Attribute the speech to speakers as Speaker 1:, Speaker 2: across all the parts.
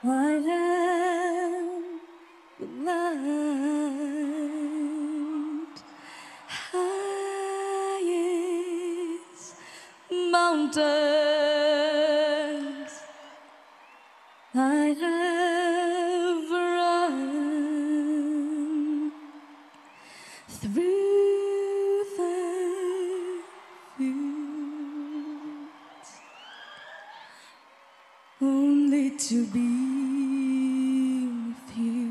Speaker 1: What am highest mountains I have run through the fields. Oh, only to be with you,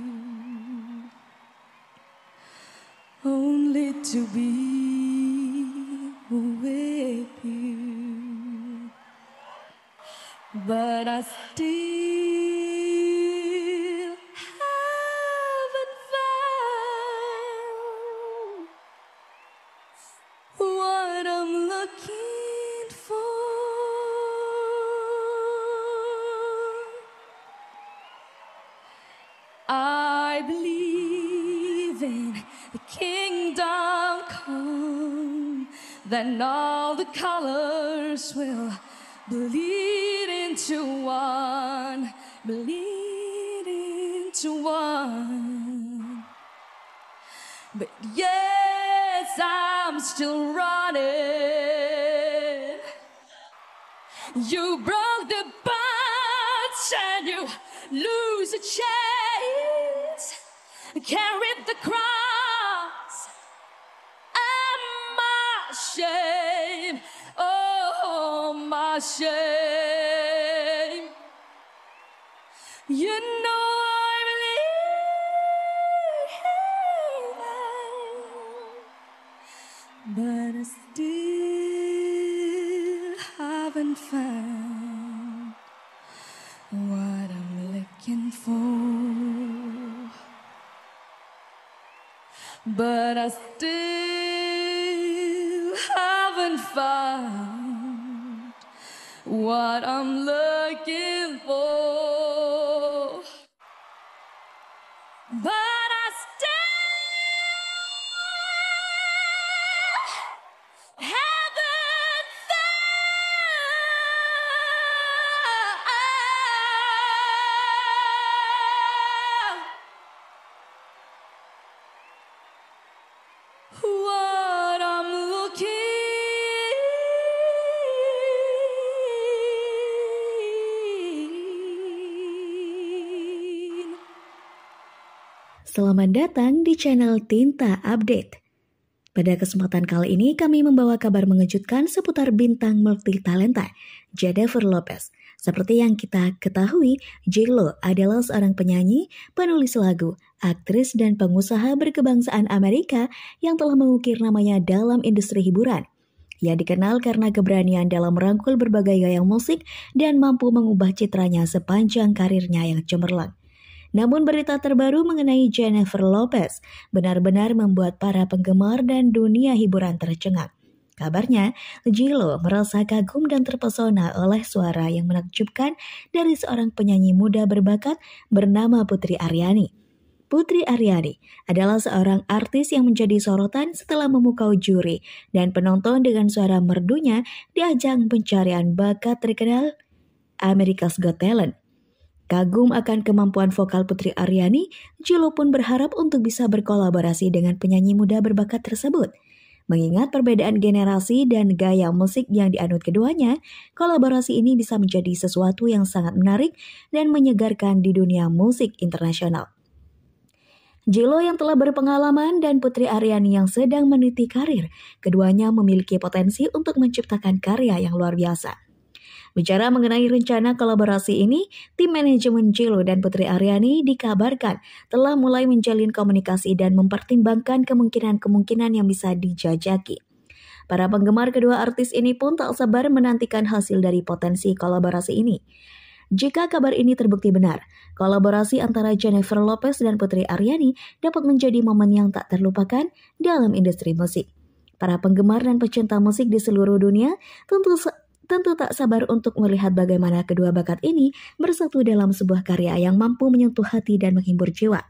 Speaker 1: only to be with you. But I still. heaven, the kingdom come. Then all the colors will bleed into one, bleed into one. But yes, I'm still running. You broke the bonds and you lose a chance. Carry the cross and my shame. Oh, my shame. You know. I'm leaving, but I still haven't found what I'm looking for. But I still haven't found what I'm looking for.
Speaker 2: Selamat datang di channel Tinta Update. Pada kesempatan kali ini kami membawa kabar mengejutkan seputar bintang multi talenta Jennifer Lopez. Seperti yang kita ketahui, J.Lo adalah seorang penyanyi, penulis lagu, aktris dan pengusaha berkebangsaan Amerika yang telah mengukir namanya dalam industri hiburan. Ia dikenal karena keberanian dalam merangkul berbagai gaya musik dan mampu mengubah citranya sepanjang karirnya yang cemerlang. Namun berita terbaru mengenai Jennifer Lopez benar-benar membuat para penggemar dan dunia hiburan tercengang. Kabarnya, Jilo merasa kagum dan terpesona oleh suara yang menakjubkan dari seorang penyanyi muda berbakat bernama Putri Aryani. Putri Aryani adalah seorang artis yang menjadi sorotan setelah memukau juri dan penonton dengan suara merdunya di ajang pencarian bakat terkenal America's Got Talent. Kagum akan kemampuan vokal Putri Aryani, Jilo pun berharap untuk bisa berkolaborasi dengan penyanyi muda berbakat tersebut. Mengingat perbedaan generasi dan gaya musik yang dianut keduanya, kolaborasi ini bisa menjadi sesuatu yang sangat menarik dan menyegarkan di dunia musik internasional. Jilo yang telah berpengalaman dan Putri Aryani yang sedang meniti karir, keduanya memiliki potensi untuk menciptakan karya yang luar biasa. Bicara mengenai rencana kolaborasi ini, tim manajemen Jilo dan Putri Aryani dikabarkan telah mulai menjalin komunikasi dan mempertimbangkan kemungkinan-kemungkinan yang bisa dijajaki. Para penggemar kedua artis ini pun tak sabar menantikan hasil dari potensi kolaborasi ini. Jika kabar ini terbukti benar, kolaborasi antara Jennifer Lopez dan Putri Aryani dapat menjadi momen yang tak terlupakan dalam industri musik. Para penggemar dan pecinta musik di seluruh dunia tentu tentu tak sabar untuk melihat bagaimana kedua bakat ini bersatu dalam sebuah karya yang mampu menyentuh hati dan menghibur jiwa.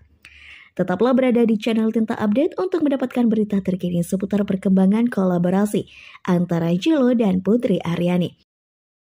Speaker 2: Tetaplah berada di channel Tinta Update untuk mendapatkan berita terkini seputar perkembangan kolaborasi antara Jilo dan Putri Aryani.